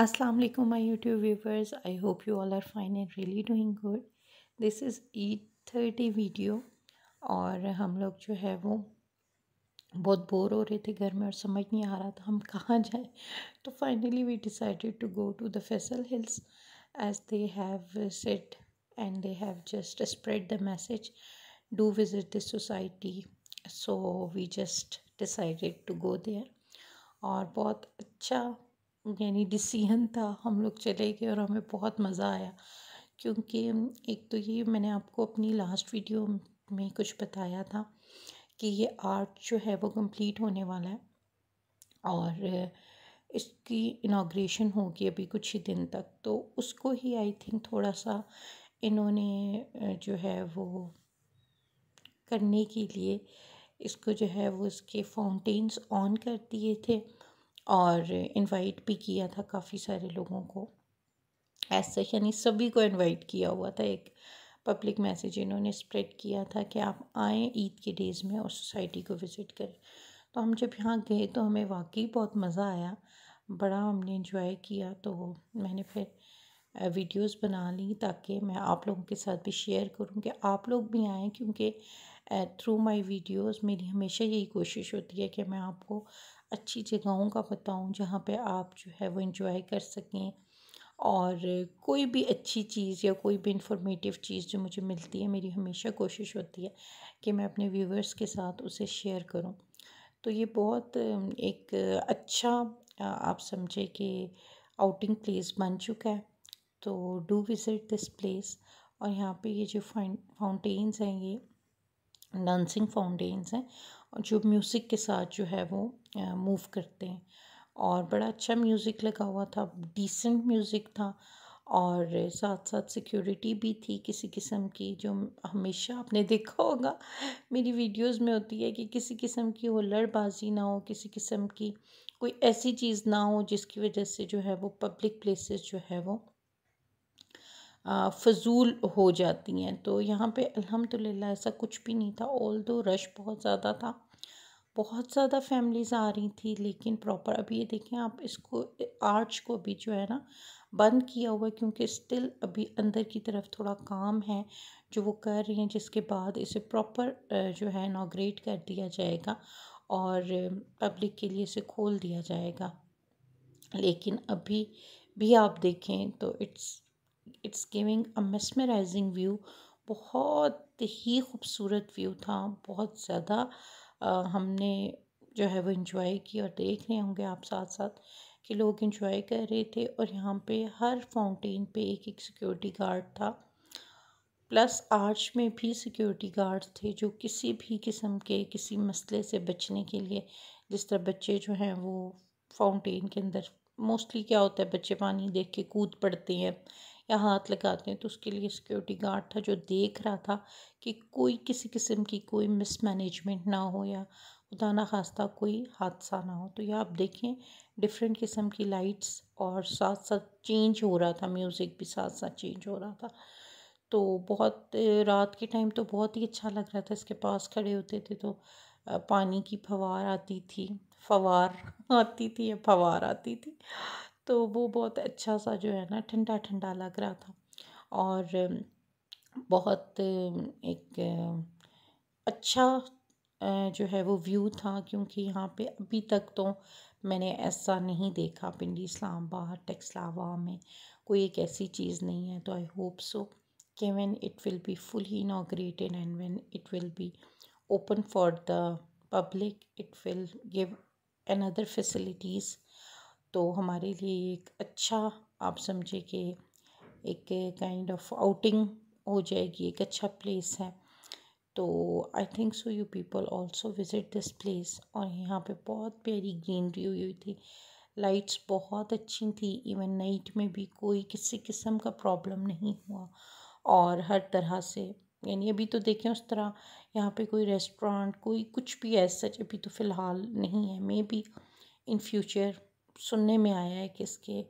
Aslam my YouTube viewers I hope you all are fine and really doing good this is is thirty video और हम लोग जो है वो बहुत बोर हो रहे थे घर में और समझ नहीं आ रहा था हम कहाँ जाएं तो finally we decided to go to the Faisal Hills as they have set and they have just spread the message do visit this society so we just decided to go there और बहुत अच्छा यानी डिसीजन था हम लोग चले गए और हमें बहुत मज़ा आया क्योंकि एक तो ये मैंने आपको अपनी लास्ट वीडियो में कुछ बताया था कि ये आर्ट जो है वो कंप्लीट होने वाला है और इसकी इनाग्रेशन होगी अभी कुछ ही दिन तक तो उसको ही आई थिंक थोड़ा सा इन्होंने जो है वो करने के लिए इसको जो है वो इसके फाउंटेन्स ऑन कर दिए थे और इनवाइट भी किया था काफ़ी सारे लोगों को ऐसे यानी सभी को इनवाइट किया हुआ था एक पब्लिक मैसेज इन्होंने स्प्रेड किया था कि आप आएँ ईद के डेज़ में और सोसाइटी को विज़िट करें तो हम जब यहाँ गए तो हमें वाकई बहुत मज़ा आया बड़ा हमने इन्जॉय किया तो मैंने फिर वीडियोस बना ली ताकि मैं आप लोगों के साथ भी शेयर करूँ कि आप लोग भी आएँ क्योंकि थ्रू माय वीडियोस मेरी हमेशा यही कोशिश होती है कि मैं आपको अच्छी जगहों का बताऊँ जहाँ पे आप जो है वो इंजॉय कर सकें और कोई भी अच्छी चीज़ या कोई भी इंफॉर्मेटिव चीज़ जो मुझे मिलती है मेरी हमेशा कोशिश होती है कि मैं अपने व्यूवर्स के साथ उसे शेयर करूं तो ये बहुत एक अच्छा आप समझे कि आउटिंग प्लेस बन चुका है तो डू विज़िट दिस प्लेस और यहाँ पे ये जो फाउंटेन्स हैं ये डांसिंग फाउंटेन्स हैं जो म्यूज़िक के साथ जो है वो मूव करते हैं और बड़ा अच्छा म्यूज़िक लगा हुआ था डिसेंट म्यूज़िक था और साथ साथ सिक्योरिटी भी थी किसी किस्म की जो हमेशा आपने देखा होगा मेरी वीडियोस में होती है कि किसी किस्म की लड़बाजी ना हो किसी किस्म की कोई ऐसी चीज़ ना हो जिसकी वजह से जो है वो पब्लिक प्लेसेस जो है वो फजूल हो जाती हैं तो यहाँ पे अल्हम्दुलिल्लाह ऐसा कुछ भी नहीं था ऑल दो रश बहुत ज़्यादा था बहुत ज़्यादा फैमिलीज़ आ रही थी लेकिन प्रॉपर अभी ये देखें आप इसको आर्च को भी जो है ना बंद किया हुआ है क्योंकि स्टिल अभी अंदर की तरफ थोड़ा काम है जो वो कर रही हैं जिसके बाद इसे प्रॉपर जो है इनाग्रेट कर दिया जाएगा और पब्लिक के लिए इसे खोल दिया जाएगा लेकिन अभी भी आप देखें तो it's it's giving a mesmerising view बहुत ही खूबसूरत व्यू था बहुत ज़्यादा हमने जो है वो इन्जॉय किया और देख रहे होंगे आप साथ साथ कि लोग इन्जॉय कर रहे थे और यहाँ पे हर फाउंटेन पे एक एक सिक्योरिटी गार्ड था प्लस आर्च में भी सिक्योरिटी गार्ड थे जो किसी भी किस्म के किसी मसले से बचने के लिए जिस तरह बच्चे जो हैं वो फाउंटेन के अंदर मोस्टली क्या होता है बच्चे पानी देख के कूद पड़ते हैं या हाथ लगाते हैं तो उसके लिए सिक्योरिटी गार्ड था जो देख रहा था कि कोई किसी किस्म की कोई मिसमैनेजमेंट ना हो या खुदा ना खास्ता कोई हादसा ना हो तो यह आप देखें डिफरेंट किस्म की लाइट्स और साथ साथ चेंज हो रहा था म्यूज़िक भी साथ साथ चेंज हो रहा था तो बहुत रात के टाइम तो बहुत ही अच्छा लग रहा था इसके पास खड़े होते थे तो पानी की फवार आती थी फवार आती थी या फवार आती थी तो वो बहुत अच्छा सा जो है ना ठंडा ठंडा लग रहा था और बहुत एक अच्छा जो है वो व्यू था क्योंकि यहाँ पे अभी तक तो मैंने ऐसा नहीं देखा पिंडी इस्लामाबाद टेक्सलावा में कोई एक ऐसी चीज़ नहीं है तो आई होप सो कि it will be fully inaugurated and when it will be open for the public it will give an other facilities तो हमारे लिए एक अच्छा आप समझे कि एक काइंड ऑफ आउटिंग हो जाएगी एक अच्छा प्लेस है तो I think so you people also visit this place और यहाँ पे बहुत प्यारी ग्रीनरी हुई हुई थी लाइट्स बहुत अच्छी थी इवन नाइट में भी कोई किसी किस्म का प्रॉब्लम नहीं हुआ और हर तरह से यानी अभी तो देखें उस तरह यहाँ पे कोई रेस्टोरेंट कोई कुछ भी ऐसा सच अभी तो फ़िलहाल नहीं है मे बी इन फ्यूचर सुनने में आया है कि इसके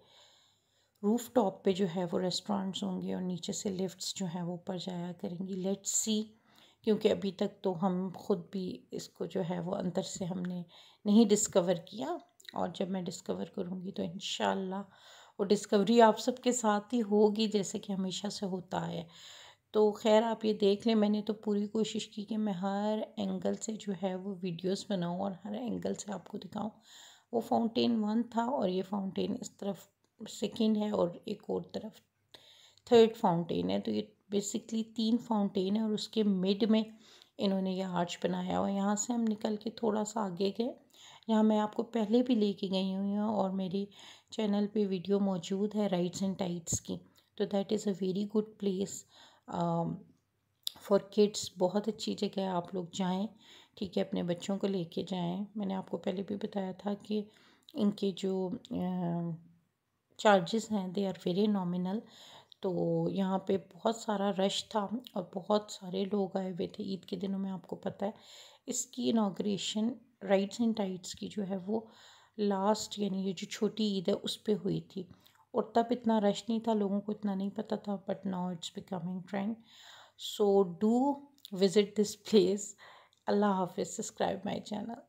रूफ़ टॉप पे जो है वो रेस्टोरेंट्स होंगे और नीचे से लिफ्ट्स जो हैं वो ऊपर जाया करेंगी लेट्स सी क्योंकि अभी तक तो हम ख़ुद भी इसको जो है वो अंदर से हमने नहीं डिस्कवर किया और जब मैं डिस्कवर करूँगी तो इन वो डिस्कवरी आप सबके साथ ही होगी जैसे कि हमेशा से होता है तो खैर आप ये देख लें मैंने तो पूरी कोशिश की कि मैं हर एंगल से जो है वो वीडियोस बनाऊं और हर एंगल से आपको दिखाऊं वो फाउंटेन वन था और ये फाउंटेन इस तरफ सेकेंड है और एक और तरफ थर्ड फाउंटेन है तो ये बेसिकली तीन फाउंटेन है और उसके मिड में इन्होंने ये आर्च बनाया और यहाँ से हम निकल के थोड़ा सा आगे गए यहाँ मैं आपको पहले भी लेके गई हुई हूँ और मेरे चैनल पे वीडियो मौजूद है राइट्स एंड टाइट्स की तो that is a very good place for kids बहुत अच्छी जगह है आप लोग जाएं ठीक है अपने बच्चों को लेके जाएं मैंने आपको पहले भी बताया था कि इनके जो चार्जेस हैं दे आर वेरी नॉमिनल तो यहाँ पे बहुत सारा रश था और बहुत सारे लोग आए हुए थे ईद के दिनों में आपको पता है इसकी इनाग्रेशन राइट्स एंड टाइट्स की जो है वो लास्ट यानी ये जो छोटी ईद है उस पर हुई थी और तब इतना रश नहीं था लोगों को इतना नहीं पता था but now it's becoming trend so do visit this place allah hafiz subscribe my channel